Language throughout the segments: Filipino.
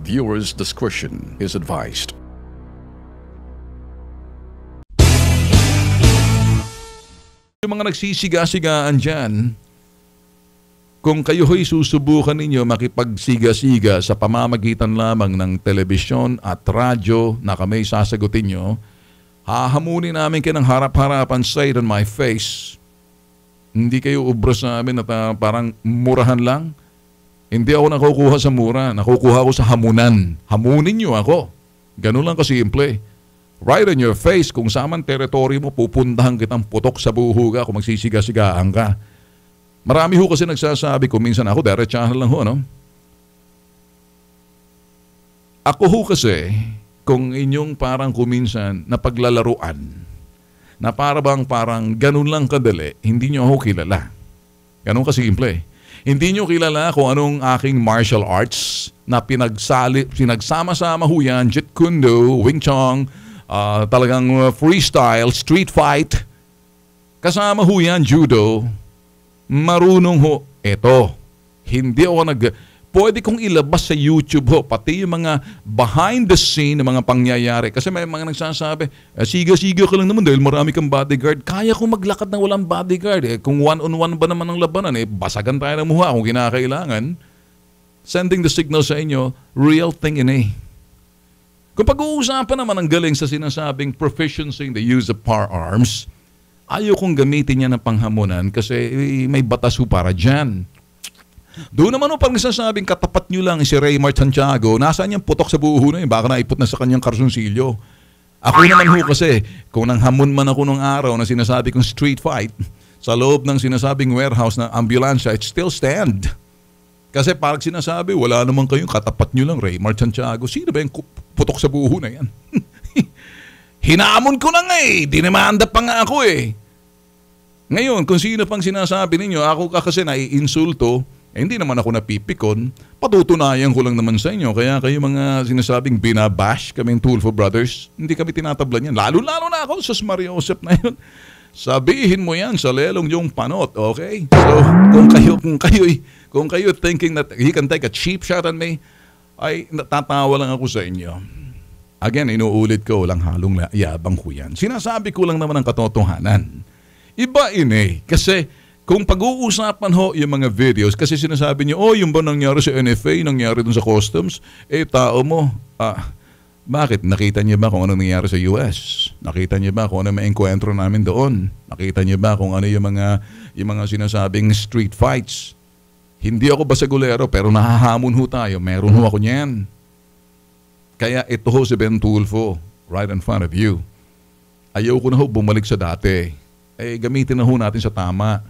Viewers' discretion is advised. Yung mga nagsisiga-sigaan dyan, kung kayo ho'y susubukan ninyo makipagsiga-siga sa pamamagitan lamang ng telebisyon at radyo na kami sasagutin nyo, hahamunin namin kayo ng harap-harapan straight on my face. Hindi kayo ubros namin at uh, parang murahan lang. Hindi ako nakukuha sa mura, nakukuha ako sa hamunan. Hamunin niyo ako. Ganun lang kasimple. Right in your face kung saman teritoryo mo, pupuntahan kitang putok sa buho ka kung magsisiga-sigaan ka. Marami ho kasi nagsasabi ko, minsan ako, derechahan lang ho, no? Ako ho kasi, kung inyong parang kuminsan na paglalaruan, na parabang parang ganun lang kadali, hindi nyo ako kilala. Ganun kasimple. Hindi nyo kilala kung anong aking martial arts na pinagsali, pinagsama-sama ho yan, Jeet Kundo, Wing Chun, uh, talagang ah, freestyle, street fight. Kasama ho yan, judo. Marunong ho. Ito. hindi ako nag pwede kong ilabas sa YouTube ho, pati yung mga behind the scene ng mga pangyayari. Kasi may mga nagsasabi, eh, siga-siga ka lang naman dahil marami kang bodyguard. Kaya ko maglakad ng walang bodyguard. Eh, kung one-on-one ba naman ang labanan, eh, basagan tayo ng muha kung kinakailangan. Sending the signal sa inyo, real thing in eh. Kung pag-uusapan naman ang galing sa sinasabing proficiency in the use of firearms, ayaw kong gamitin niya ng panghamunan kasi eh, may batas para dyan doon naman o pag nasasabing katapat nyo lang si Raymar Santiago, nasaan niyang putok sa buho na yun? Baka naipot na sa kanyang karsonsilyo. Ako naman ho kasi, kung nang hamon man ako nung araw na sinasabi kong street fight, sa loob ng sinasabing warehouse na ambulansya, it still stand. Kasi parang sinasabi, wala naman kayong katapat nyo lang, Raymar Santiago. Sino ba yung putok sa buho na yan? Hinamon ko na nga eh. Dinemanda pa nga ako eh. Ngayon, kung sino pang sinasabi ninyo, ako ka kasi naiinsulto eh, hindi naman ako napipikon. Patutunayan ko lang naman sa inyo. Kaya kayo mga sinasabing binabash kami ng Tulfo Brothers, hindi kami tinatablan yan. Lalo-lalo na ako sa Joseph na yun. Sabihin mo yan sa lelong yung panot, okay? So, kung kayo, kung kayo, kung kayo thinking that he can take a cheap shot on me, ay natatawa lang ako sa inyo. Again, inuulit ko, lang halong yabang ko yan. Sinasabi ko lang naman ang katotohanan. Iba ini, eh, kasi kung pag-uusapan ho yung mga videos, kasi sinasabi niyo, oh, yung ba nangyari sa NFA, nangyari dun sa customs, eh, tao mo, ah, bakit? Nakita niyo ba kung ano nangyari sa US? Nakita niyo ba kung ano may enkwentro namin doon? Nakita niyo ba kung ano yung mga, yung mga sinasabing street fights? Hindi ako basagulero pero nahahamon ho tayo. Meron ho ako niyan. Kaya ito ho si Ben Tulfo, right in front of you. Ayaw ko na ho bumalik sa dati. Eh, gamitin na ho natin sa tama.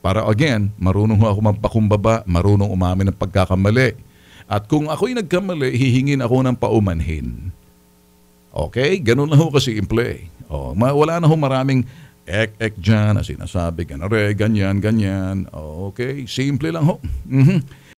Para again, marunong ako magpakumbaba, marunong umamin ng pagkakamali. At kung ako'y nagkamali, hihingin ako ng paumanhin. Okay? Ganun na ho kasi simple. Eh. Oh, wala na ho maraming ek-ek dyan na sinasabi, ganare, ganyan, ganyan. Okay? Simple lang ho. Mm-hmm.